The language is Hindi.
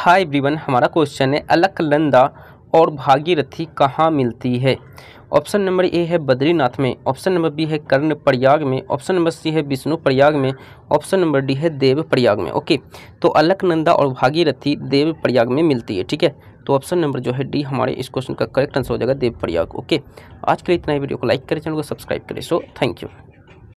हाय ब्रिवन हमारा क्वेश्चन है अलकनंदा और भागीरथी कहाँ मिलती है ऑप्शन नंबर ए है बद्रीनाथ में ऑप्शन नंबर बी है कर्ण प्रयाग में ऑप्शन नंबर सी है विष्णु प्रयाग में ऑप्शन नंबर डी है देव प्रयाग में ओके तो अलकनंदा और भागीरथी देव प्रयाग में मिलती है ठीक है तो ऑप्शन नंबर जो है डी हमारे इस क्वेश्चन का करेक्ट आंसर हो जाएगा देव प्रयाग ओके आज के लिए इतना ही वीडियो को लाइक करें चैनल को सब्सक्राइब करें सो थैंक यू